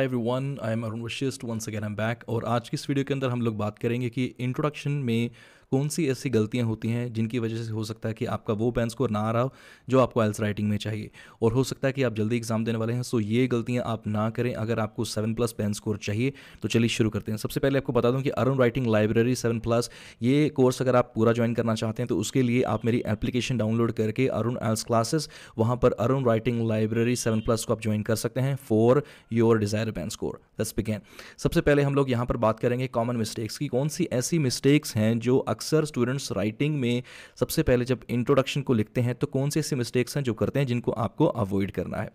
Every everyone I am Arun Vashishtha once again am back और आज की इस वीडियो के अंदर हम लोग बात करेंगे कि इंट्रोडक्शन में कौन सी ऐसी गलतियाँ होती हैं जिनकी वजह से हो सकता है कि आपका वो पेन स्कोर ना आ रहा हो जो आपको एल्स राइटिंग में चाहिए और हो सकता है कि आप जल्दी एग्जाम देने वाले हैं सो ये गलतियाँ आप ना करें अगर आपको सेवन प्लस पेन स्कोर चाहिए तो चलिए शुरू करते हैं सबसे पहले आपको बता दूँ कि Arun writing library seven plus ये कोर्स अगर आप पूरा ज्वाइन करना चाहते हैं तो उसके लिए आप मेरी एप्लीकेशन डाउनलोड करके अरुण एल्स क्लासेस वहाँ पर Arun writing library seven plus को आप ज्वाइन कर सकते हैं for your desired band score दस बिगेन सबसे पहले हम लोग यहाँ पर बात करेंगे कॉमन मिस्टेक्स की कौन सी ऐसी मिस्टेक्स हैं जो अक्सर स्टूडेंट्स राइटिंग में सबसे पहले जब इंट्रोडक्शन को लिखते हैं तो कौन से ऐसे मिस्टेक्स हैं जो करते हैं जिनको आपको अवॉइड करना है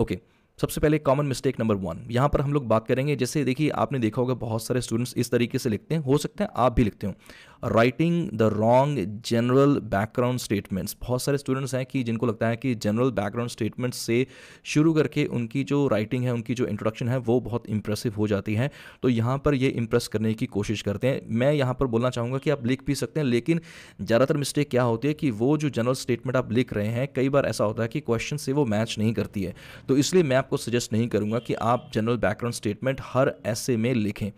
ओके okay. सबसे पहले कॉमन मिस्टेक नंबर वन यहाँ पर हम लोग बात करेंगे जैसे देखिए आपने देखा होगा बहुत सारे स्टूडेंट्स इस तरीके से लिखते हैं हो सकता है आप भी लिखते हो writing the wrong general background statements बहुत सारे स्टूडेंट्स हैं कि जिनको लगता है कि जनरल बैकग्राउंड स्टेटमेंट्स से शुरू करके उनकी जो राइटिंग है उनकी जो इंट्रोडक्शन है वो बहुत इंप्रेसिव हो जाती है तो यहाँ पर ये इंप्रेस करने की कोशिश करते हैं मैं यहाँ पर बोलना चाहूँगा कि आप लिख भी सकते हैं लेकिन ज़्यादातर मिस्टेक क्या होती है कि वो जो जनरल स्टेटमेंट आप लिख रहे हैं कई बार ऐसा होता है कि क्वेश्चन से वो मैच नहीं करती है तो इसलिए मैं आपको सजेस्ट नहीं करूँगा कि आप जनरल बैकग्राउंड स्टेटमेंट हर ऐसे में लिखें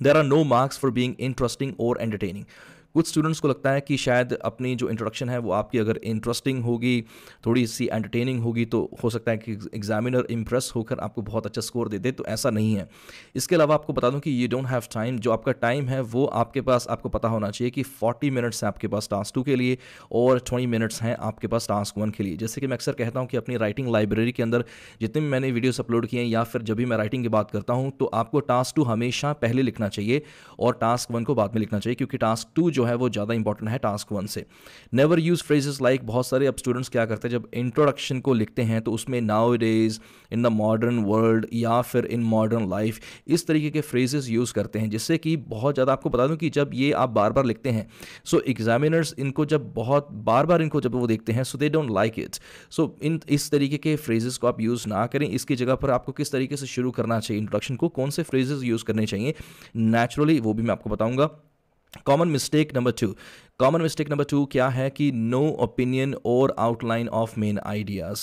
There are no marks for being interesting or entertaining. कुछ स्टूडेंट्स को लगता है कि शायद अपनी जो इंट्रोडक्शन है वो आपकी अगर इंटरेस्टिंग होगी थोड़ी सी एंटरटेनिंग होगी तो हो सकता है कि एग्जामिनर इम्प्रेस होकर आपको बहुत अच्छा स्कोर दे दे तो ऐसा नहीं है इसके अलावा आपको बता दूं कि यू डोंट हैव टाइम जो आपका टाइम है वो आपके पास आपको पता होना चाहिए कि फोर्टी मिनट्स हैं आपके पास टास्क टू के लिए और ट्वेंटी मिनट्स हैं आपके पास टास्क वन के लिए जैसे कि मैं अक्सर कहता हूँ कि अपनी राइटिंग लाइब्रेरी के अंदर जितने भी मैंने वीडियोस अपलोड किए हैं या फिर जब भी मैं राइटिंग की बात करता हूँ तो आपको टास्क टू हमेशा पहले लिखना चाहिए और टास्क वन को बाद में लिखना चाहिए क्योंकि टास्क टू जो है वो ज़्यादा इंपॉर्टेंट है टास्क वन से नेवर यूज़ फ्रेजेस लाइक बहुत सारे अब स्टूडेंट्स क्या करते हैं जब इंट्रोडक्शन को लिखते हैं तो उसमें nowadays in the modern world या फिर इन मॉडर्न लाइफ इस तरीके के फ्रेजेस यूज़ करते हैं जिससे कि बहुत ज़्यादा आपको बता दूँ कि जब ये आप बार बार लिखते हैं सो एग्जामिनर्स इनको जब बहुत बार बार इनको जब वो देखते हैं so they don't like it so in इस तरीके के फ्रेजेस को आप यूज़ ना करें इसकी जगह पर आपको किस तरीके से शुरू करना चाहिए इंट्रोडक्शन को कौन से फ्रेजेस यूज़ करने चाहिए नेचुरली वो भी मैं आपको बताऊंगा Common mistake number two common mistake number two क्या है कि नो ओपिनियन और outline of main ideas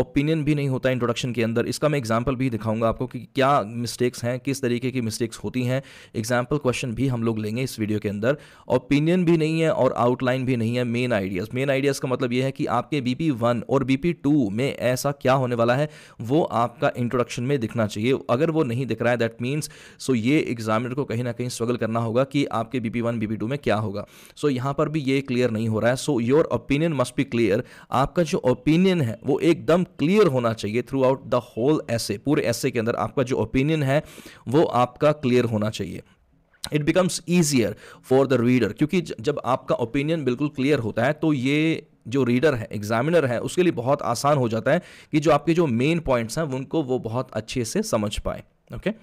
opinion भी नहीं होता इंट्रोडक्शन के अंदर इसका मैं एग्जाम्पल भी दिखाऊंगा आपको कि क्या मिस्टेक्स हैं किस तरीके की मिस्टेक्स होती हैं एग्जाम्पल क्वेश्चन भी हम लोग लेंगे इस वीडियो के अंदर ओपिनियन भी नहीं है और आउटलाइन भी नहीं है मेन आइडियाज़ मेन आइडियाज़ का मतलब यह है कि आपके बी पी वन और बी पी टू में ऐसा क्या होने वाला है वो आपका इंट्रोडक्शन में दिखना चाहिए अगर वो नहीं दिख रहा है दैट मीन्स सो ये एग्जामिनर को कहीं ना कहीं स्ट्रगल करना होगा कि आपके B P one B P two में क्या होगा सो so, यहाँ यहां पर भी ये क्लियर नहीं हो रहा है so your opinion must be clear आपका जो ओपिनियन है वो एकदम क्लियर होना चाहिए थ्रू आउट द होल ऐसे पूरे ऐसे के अंदर आपका जो ओपिनियन है वो आपका क्लियर होना चाहिए it becomes easier for the reader क्योंकि जब आपका ओपिनियन बिल्कुल क्लियर होता है तो ये जो रीडर है एग्जामिनर है उसके लिए बहुत आसान हो जाता है कि जो आपके जो मेन पॉइंट्स हैं उनको वो बहुत अच्छे से समझ पाए ओके okay?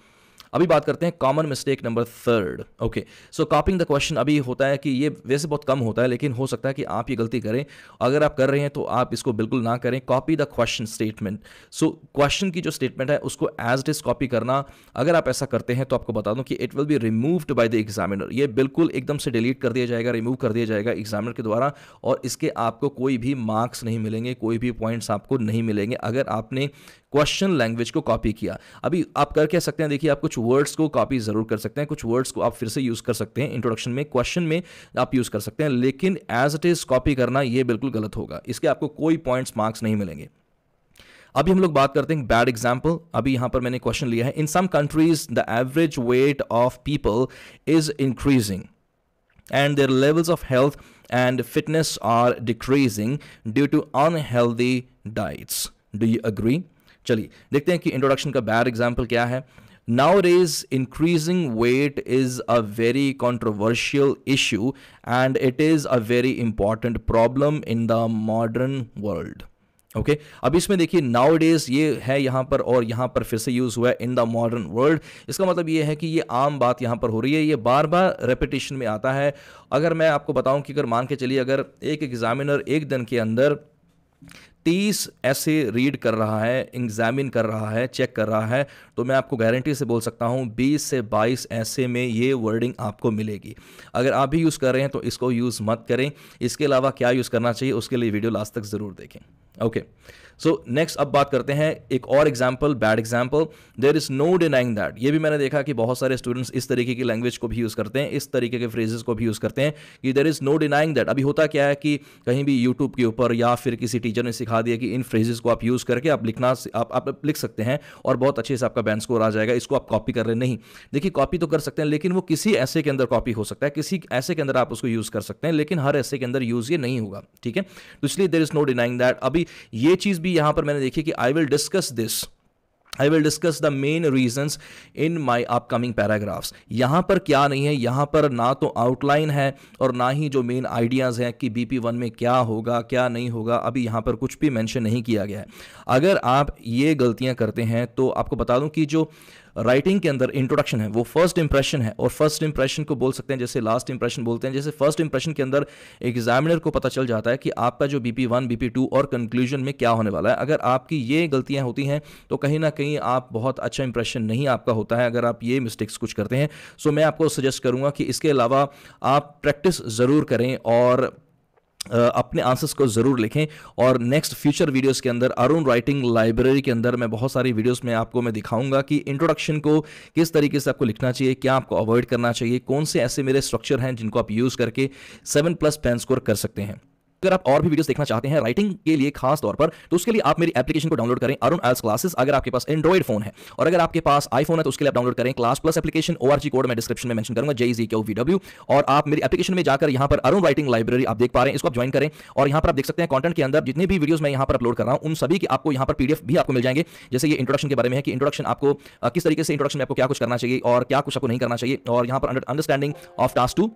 अभी बात करते हैं common mistake number third okay so copying the question अभी होता है कि ये वैसे बहुत कम होता है लेकिन हो सकता है कि आप ये गलती करें अगर आप कर रहे हैं तो आप इसको बिल्कुल ना करें copy the question statement so question की जो स्टेटमेंट है उसको एज इट इज़ कॉपी करना अगर आप ऐसा करते हैं तो आपको बता दूं कि it will be removed by the examiner ये बिल्कुल एकदम से डिलीट कर दिया जाएगा रिमूव कर दिया जाएगा एग्जामिनर के द्वारा और इसके आपको कोई भी मार्क्स नहीं मिलेंगे कोई भी पॉइंट्स आपको नहीं मिलेंगे अगर आपने क्वेश्चन लैंग्वेज को कॉपी किया अभी आप कर क्या सकते हैं देखिए आप कुछ वर्ड्स को कॉपी जरूर कर सकते हैं कुछ वर्ड्स को आप फिर से यूज़ कर सकते हैं इंट्रोडक्शन में क्वेश्चन में आप यूज़ कर सकते हैं लेकिन एज इट इज़ कॉपी करना यह बिल्कुल गलत होगा इसके आपको कोई पॉइंट्स मार्क्स नहीं मिलेंगे अभी हम लोग बात करते हैं बैड एग्जाम्पल अभी यहां पर मैंने क्वेश्चन लिया है in some countries the average weight of people is increasing and their levels of health and fitness are decreasing due to unhealthy diets do you agree चलिए देखते हैं कि इंट्रोडक्शन का बैड एग्जाम्पल क्या है नाउ रेज increasing weight is a very controversial issue and it is a very important problem in the modern world okay okay? अब इसमें देखिए नाउ डेज ये है यहां पर और यहां पर फिर से यूज़ हुआ है इन द मॉडर्न वर्ल्ड इसका मतलब ये है कि ये आम बात यहां पर हो रही है ये बार बार रेपिटेशन में आता है अगर मैं आपको बताऊं कि अगर मान के चलिए अगर एक एग्जामिनर एक दिन के अंदर तीस ऐसे रीड कर रहा है एग्जामिन कर रहा है चेक कर रहा है तो मैं आपको गारंटी से बोल सकता हूँ बीस से बाईस ऐसे में ये वर्डिंग आपको मिलेगी अगर आप भी यूज़ कर रहे हैं तो इसको यूज़ मत करें इसके अलावा क्या यूज़ करना चाहिए उसके लिए वीडियो लास्ट तक ज़रूर देखें ओके सो नेक्स्ट अब बात करते हैं एक और example bad example there is no denying that ये भी मैंने देखा कि बहुत सारे स्टूडेंट्स इस तरीके की लैंग्वेज को भी यूज़ करते हैं इस तरीके के फ्रेजेस को भी यूज़ करते हैं कि there is no denying that अभी होता क्या है कि कहीं भी यूट्यूब के ऊपर या फिर किसी टीचर ने सिखा सिखा दिया कि इन फ्रेजेस को आप यूज़ करके आप लिखना आप, आप लिख सकते हैं और बहुत अच्छे से आपका बैंड स्कोर आ जाएगा इसको आप कॉपी कर रहे नहीं देखिए कॉपी तो कर सकते हैं लेकिन वो किसी ऐसे के अंदर कॉपी हो सकता है किसी ऐसे के अंदर आप उसको यूज़ कर सकते हैं लेकिन हर ऐसे के अंदर यूज़ ये नहीं होगा ठीक है तो इसलिए there is no denying that अभी ये चीज़ भी यहां पर मैंने देखी कि I will discuss this I will discuss the main reason in my upcoming paragraphs यहाँ पर क्या नहीं है यहाँ पर ना तो आउटलाइन है और ना ही जो मेन आइडियाज़ हैं कि बी पी वन में क्या होगा क्या नहीं होगा अभी यहाँ पर कुछ भी मैंशन नहीं किया गया है अगर आप ये गलतियाँ करते हैं तो आपको बता दूँ कि जो राइटिंग के अंदर इंट्रोडक्शन है वो फर्स्ट इंप्रेशन है और फर्स्ट इंप्रेशन को बोल सकते हैं जैसे लास्ट इंप्रेशन बोलते हैं जैसे फर्स्ट इंप्रेशन के अंदर एग्जामिनर को पता चल जाता है कि आपका जो B P one B P two और कंक्लूजन में क्या होने वाला है अगर आपकी ये गलतियाँ होती हैं तो कहीं ना कहीं आप बहुत अच्छा इंप्रेशन नहीं आपका होता है अगर आप ये मिस्टेक्स कुछ करते हैं सो मैं आपको सजेस्ट करूँगा कि इसके अलावा आप प्रैक्टिस ज़रूर करें और अपने आंसर्स को ज़रूर लिखें और नेक्स्ट फ्यूचर वीडियोस के अंदर अरुण राइटिंग लाइब्रेरी के अंदर मैं बहुत सारी वीडियोस में आपको मैं दिखाऊंगा कि इंट्रोडक्शन को किस तरीके से आपको लिखना चाहिए क्या आपको अवॉइड करना चाहिए कौन से ऐसे मेरे स्ट्रक्चर हैं जिनको आप यूज़ करके सेवन प्लस पेन स्कोर कर सकते हैं अगर आप और भी वीडियोस देखना चाहते हैं राइटिंग के लिए खास तौर पर तो उसके लिए आप मेरी एप्लीकेशन को डाउनलोड करें अरुण एल्स क्लासेस अगर आपके पास एंड्रॉइड फोन है और अगर आपके पास आईफोन है तो उसके लिए आप डाउनलोड करें क्लास प्लस एप्लीकेशन ओ कोड मैं डिस्क्रिप्शन में मैं करूंगा जेई क्यू वीडब्ल्यू और आप मेरी एप्लीकेशन में जाकर यहां पर अरुण राइटिंग लाइब्रेरी आप देख पा रहे हैं इसको आप ज्वाइन करें और यहां पर आप देख सकते हैं कॉन्टेंट के अंदर जितनी भी वीडियो मैं यहां पर अपलोड कर रहा हूँ उन सभी की आपको यहां पर पीडीएफ भी आपको मिल जाएंगे जैसे ये इंट्रोडक्शन के बारे में है कि इंट्रोडक्शन आपको किस तरीके से इंट्रोडक्शन में आपको क्या कुछ करना चाहिए और क्या कुछ आपको नहीं करना चाहिए और यहां पर अंडरस्टैंडिंग ऑफ टास्क टू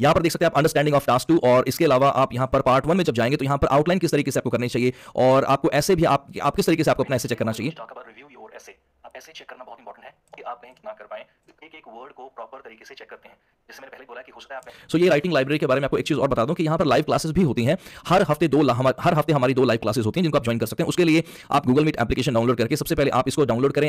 यहां पर देख सकते हैं आप अंडरस्टैंडिंग ऑफ टास्क टू और इसके अलावा आप यहां पर पार्ट वन में जब जाएंगे तो यहां पर आउटलाइन किस तरीके से आपको करनी चाहिए और आपको ऐसे भी आप, आप किस तरीके से आपको अपना ऐसे चेक करना चाहिए ऐसे चेक करना बहुत इंपॉर्टेंट है कि आप बैंक ना कर पाए एक एक वर्ड को प्रॉपर तरीके से चेक करते हैं जैसे मैंने पहले बोला कि हो सकता है आप सो so, ये राइटिंग लाइब्रेरी के बारे में आपको एक चीज और बता दूं कि यहां पर लाइव क्लासेस भी होती हैं हर हफ्ते दो हर हफ्ते हमारी दो लाइव क्लासेस होती हैं जिनको आप ज्वाइन कर सकते हैं उसके लिए आप गूगल मीट एप्लीकेशन डाउनलोड करके सबसे पहले आप इसको डाउनलोड करें